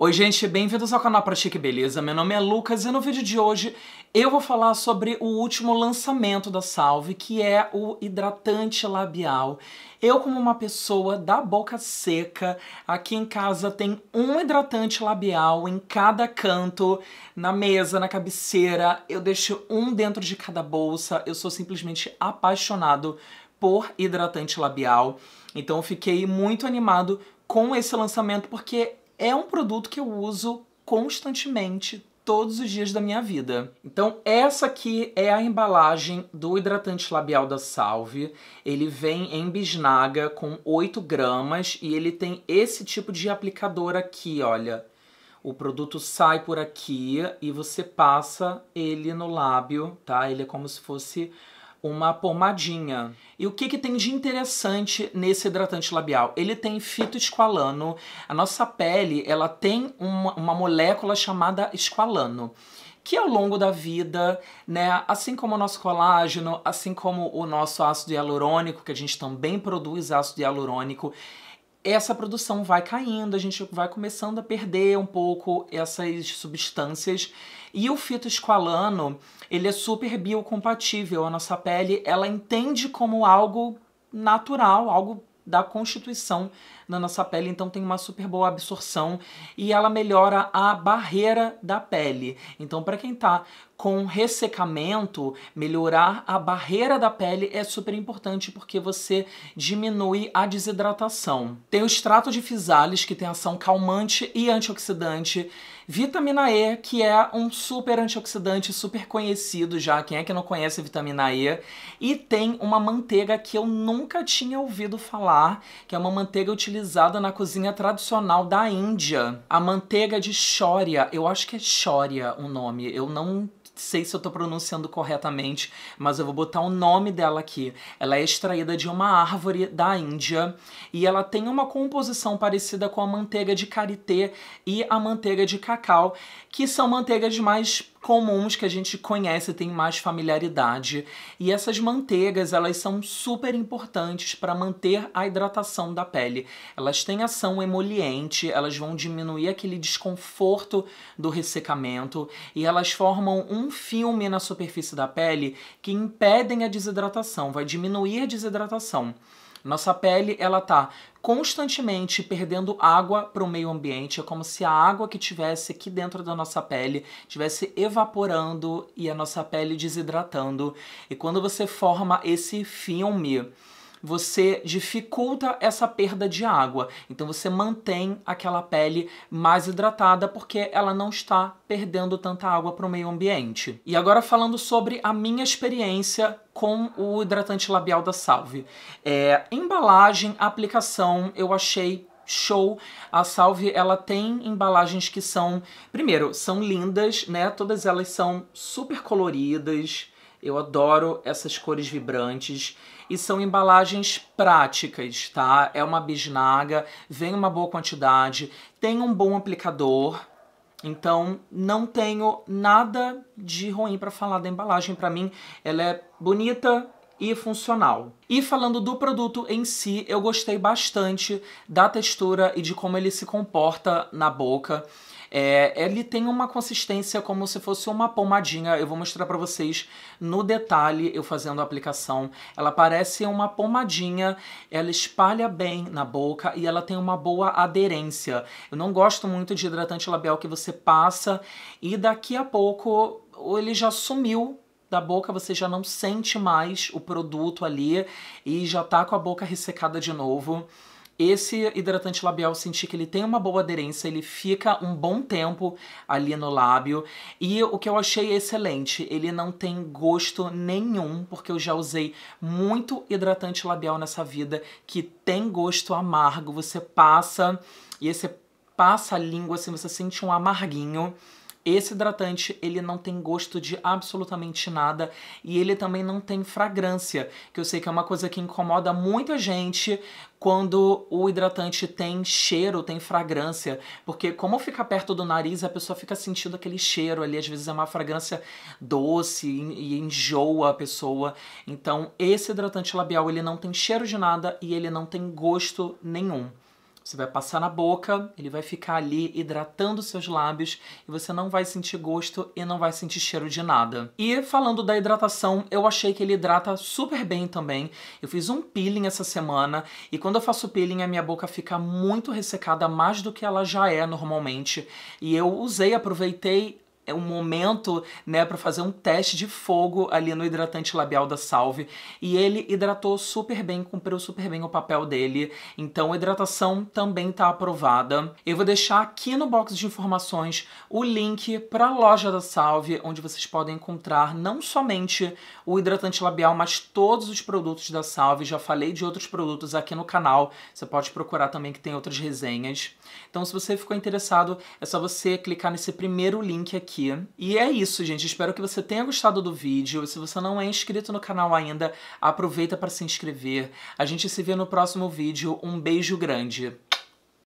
Oi gente, bem-vindos ao canal Pratique Beleza, meu nome é Lucas e no vídeo de hoje eu vou falar sobre o último lançamento da Salve, que é o hidratante labial. Eu, como uma pessoa da boca seca, aqui em casa tem um hidratante labial em cada canto, na mesa, na cabeceira, eu deixo um dentro de cada bolsa, eu sou simplesmente apaixonado por hidratante labial, então eu fiquei muito animado com esse lançamento porque é um produto que eu uso constantemente todos os dias da minha vida. Então, essa aqui é a embalagem do hidratante labial da Salve. Ele vem em bisnaga com 8 gramas e ele tem esse tipo de aplicador aqui, olha. O produto sai por aqui e você passa ele no lábio, tá? Ele é como se fosse uma pomadinha. E o que, que tem de interessante nesse hidratante labial? Ele tem fitoesqualano. A nossa pele ela tem uma, uma molécula chamada esqualano que ao longo da vida, né, assim como o nosso colágeno, assim como o nosso ácido hialurônico, que a gente também produz ácido hialurônico, essa produção vai caindo, a gente vai começando a perder um pouco essas substâncias. E o fitoesqualano, ele é super biocompatível. A nossa pele, ela entende como algo natural, algo da constituição na nossa pele, então tem uma super boa absorção e ela melhora a barreira da pele. Então, para quem tá com ressecamento, melhorar a barreira da pele é super importante porque você diminui a desidratação. Tem o extrato de physalis que tem ação calmante e antioxidante Vitamina E, que é um super antioxidante, super conhecido já. Quem é que não conhece vitamina E? E tem uma manteiga que eu nunca tinha ouvido falar, que é uma manteiga utilizada na cozinha tradicional da Índia. A manteiga de Shoria. Eu acho que é Shoria o nome. Eu não sei se eu tô pronunciando corretamente, mas eu vou botar o nome dela aqui. Ela é extraída de uma árvore da Índia e ela tem uma composição parecida com a manteiga de karité e a manteiga de cacau cacau, que são manteigas mais comuns que a gente conhece, tem mais familiaridade. E essas manteigas, elas são super importantes para manter a hidratação da pele. Elas têm ação emoliente, elas vão diminuir aquele desconforto do ressecamento e elas formam um filme na superfície da pele que impedem a desidratação, vai diminuir a desidratação. Nossa pele, ela tá constantemente perdendo água para o meio ambiente. É como se a água que tivesse aqui dentro da nossa pele estivesse evaporando e a nossa pele desidratando. E quando você forma esse filme você dificulta essa perda de água. Então você mantém aquela pele mais hidratada porque ela não está perdendo tanta água para o meio ambiente. E agora falando sobre a minha experiência com o hidratante labial da Salve. É, embalagem, aplicação, eu achei show. A Salve, ela tem embalagens que são, primeiro, são lindas, né? Todas elas são super coloridas. Eu adoro essas cores vibrantes e são embalagens práticas, tá? É uma bisnaga, vem uma boa quantidade, tem um bom aplicador. Então, não tenho nada de ruim para falar da embalagem. Para mim, ela é bonita, e funcional. E falando do produto em si, eu gostei bastante da textura e de como ele se comporta na boca. É, ele tem uma consistência como se fosse uma pomadinha. Eu vou mostrar para vocês no detalhe eu fazendo a aplicação. Ela parece uma pomadinha, ela espalha bem na boca e ela tem uma boa aderência. Eu não gosto muito de hidratante labial que você passa e daqui a pouco ele já sumiu da boca você já não sente mais o produto ali e já tá com a boca ressecada de novo. Esse hidratante labial eu senti que ele tem uma boa aderência, ele fica um bom tempo ali no lábio. E o que eu achei excelente, ele não tem gosto nenhum, porque eu já usei muito hidratante labial nessa vida que tem gosto amargo. Você passa e você passa a língua assim, você sente um amarguinho. Esse hidratante, ele não tem gosto de absolutamente nada e ele também não tem fragrância, que eu sei que é uma coisa que incomoda muita gente quando o hidratante tem cheiro, tem fragrância, porque como fica perto do nariz, a pessoa fica sentindo aquele cheiro ali, às vezes é uma fragrância doce e enjoa a pessoa. Então, esse hidratante labial, ele não tem cheiro de nada e ele não tem gosto nenhum. Você vai passar na boca, ele vai ficar ali hidratando seus lábios e você não vai sentir gosto e não vai sentir cheiro de nada. E falando da hidratação, eu achei que ele hidrata super bem também. Eu fiz um peeling essa semana e quando eu faço peeling a minha boca fica muito ressecada, mais do que ela já é normalmente. E eu usei, aproveitei é um momento, né, para fazer um teste de fogo ali no hidratante labial da Salve, e ele hidratou super bem, cumpriu super bem o papel dele. Então, hidratação também tá aprovada. Eu vou deixar aqui no box de informações o link para a loja da Salve, onde vocês podem encontrar não somente o hidratante labial, mas todos os produtos da Salve. Já falei de outros produtos aqui no canal. Você pode procurar também que tem outras resenhas. Então, se você ficou interessado, é só você clicar nesse primeiro link aqui aqui. E é isso, gente. Espero que você tenha gostado do vídeo. Se você não é inscrito no canal ainda, aproveita para se inscrever. A gente se vê no próximo vídeo. Um beijo grande!